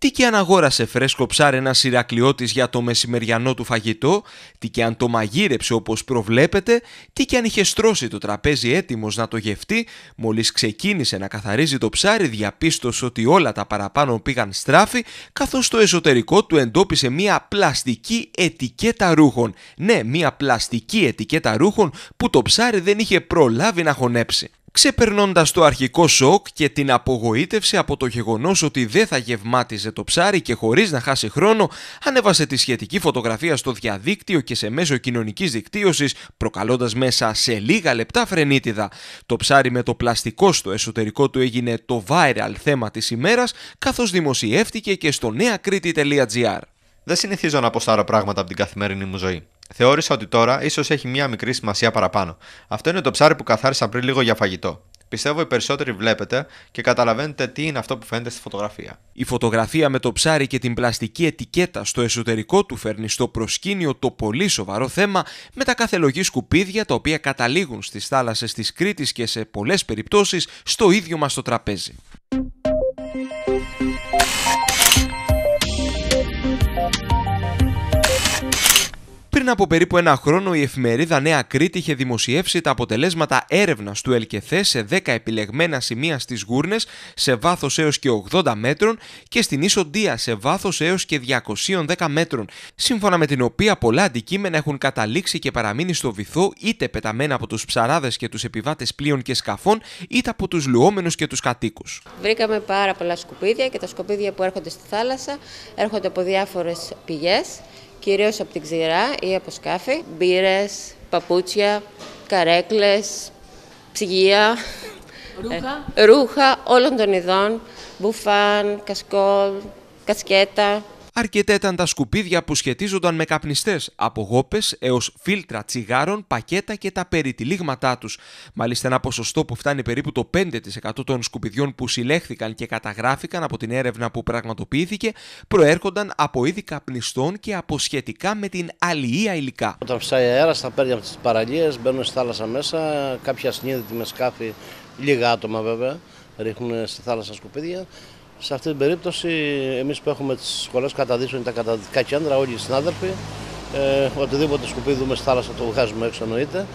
τι και αν αγόρασε φρέσκο ψάρι ένα Ηρακλειώτης για το μεσημεριανό του φαγητό, τι και αν το μαγείρεψε όπως προβλέπετε, τι και αν είχε στρώσει το τραπέζι έτοιμος να το γευτεί, μόλις ξεκίνησε να καθαρίζει το ψάρι, διαπίστωσε ότι όλα τα παραπάνω πήγαν στράφη, καθώς στο εσωτερικό του εντόπισε μία πλαστική ετικέτα ρούχων. Ναι, μία πλαστική ετικέτα ρούχων που το ψάρι δεν είχε προλάβει να χωνέψει ξεπερνώντας το αρχικό σοκ και την απογοήτευση από το γεγονός ότι δεν θα γευμάτιζε το ψάρι και χωρίς να χάσει χρόνο, ανέβασε τη σχετική φωτογραφία στο διαδίκτυο και σε μέσο κοινωνικής δικτύωσης, προκαλώντας μέσα σε λίγα λεπτά φρενίτιδα. Το ψάρι με το πλαστικό στο εσωτερικό του έγινε το viral θέμα της ημέρας, καθώς δημοσιεύτηκε και στο νέακρήτη.gr. Δεν συνηθίζω να αποστάρω πράγματα από την καθημερινή μου ζωή. Θεώρησα ότι τώρα ίσως έχει μία μικρή σημασία παραπάνω. Αυτό είναι το ψάρι που καθάρισα πριν λίγο για φαγητό. Πιστεύω οι περισσότεροι βλέπετε και καταλαβαίνετε τι είναι αυτό που φαίνεται στη φωτογραφία. Η φωτογραφία με το ψάρι και την πλαστική ετικέτα στο εσωτερικό του φέρνει στο προσκήνιο το πολύ σοβαρό θέμα με τα καθελογή σκουπίδια τα οποία καταλήγουν στις θάλασσες της Κρήτης και σε πολλές περιπτώσεις στο ίδιο μας το τραπέζι. από περίπου ένα χρόνο, η εφημερίδα Νέα Κρήτη είχε δημοσιεύσει τα αποτελέσματα έρευνας του ΕΛΚΕΘΕ σε 10 επιλεγμένα σημεία στις Γούρνες σε βάθος έως και 80 μέτρων και στην Ισοντία σε βάθος έως και 210 μέτρων, σύμφωνα με την οποία πολλά αντικείμενα έχουν καταλήξει και παραμείνει στο βυθό είτε πεταμένα από τους ψαράδες και τους επιβάτες πλοίων και σκαφών, είτε από τους λουόμενους και τους κατοίκους. Βρήκαμε πάρα πολλά σκουπίδια και τα σκουπίδια που έρχονται στη θάλασσα έρχονται από διάφορες πηγές κυρίως από την ξηρά ή από σκάφη, μπύρες, παπούτσια, καρέκλες, ψυγεία, ε, ρούχα, ε, ρούχα όλων των ειδών, μπουφάν, κασκόλ, κασκέτα, Αρκετά ήταν τα σκουπίδια που σχετίζονταν με καπνιστές, από γόπες έως φίλτρα, τσιγάρων, πακέτα και τα περιτυλίγματά τους. Μάλιστα, ένα ποσοστό που φτάνει περίπου το 5% των σκουπιδιών που συλλέχθηκαν και καταγράφηκαν από την έρευνα που πραγματοποιήθηκε προέρχονταν από είδη καπνιστών και από σχετικά με την αλληλεία υλικά. Όταν ψάει αέρα, στα παίρνει από τις παραλίες, μπαίνουν στη θάλασσα μέσα, κάποια συνείδητη με σκάφη, λίγα άτομα βέβαια, ρίχνουν στη θάλασσα σκουπίδια. Σε αυτή την περίπτωση, εμείς που έχουμε τις σχολές είναι τα καταδικά κέντρα, όλοι οι συνάδελφοι. Ε, οτιδήποτε σκουπίδουμε στη θάλασσα το βγάζουμε έξω εννοείται.